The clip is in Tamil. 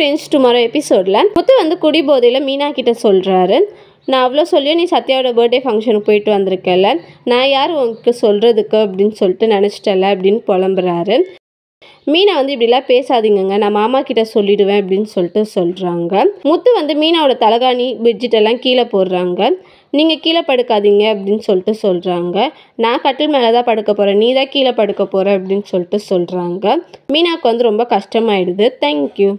ஃப்ரெண்ட்ஸ் டுமாரோ எபிசோடில் முத்து வந்து குடிபோதையில் மீனா கிட்ட சொல்கிறாரு நான் அவ்வளோ சொல்லியும் நீ சத்யாவோட பர்த்டே ஃபங்க்ஷனுக்கு போயிட்டு வந்திருக்கல நான் யார் உனக்கு சொல்கிறதுக்கு அப்படின்னு சொல்லிட்டு நினச்சிட்டல அப்படின்னு புலம்புறாரு மீனா வந்து இப்படிலாம் பேசாதீங்கங்க நான் மாமா கிட்ட சொல்லிடுவேன் அப்படின்னு சொல்லிட்டு சொல்கிறாங்க முத்து வந்து மீனாவோட தலகாணி பெட்ஷீட் கீழே போடுறாங்க நீங்கள் கீழே படுக்காதீங்க அப்படின்னு சொல்லிட்டு சொல்கிறாங்க நான் கட்டில் மேலே தான் படுக்க போகிறேன் நீ தான் கீழே படுக்க போகிற அப்படின்னு சொல்லிட்டு சொல்கிறாங்க மீனாவுக்கு வந்து ரொம்ப கஷ்டமாயிடுது தேங்க்யூ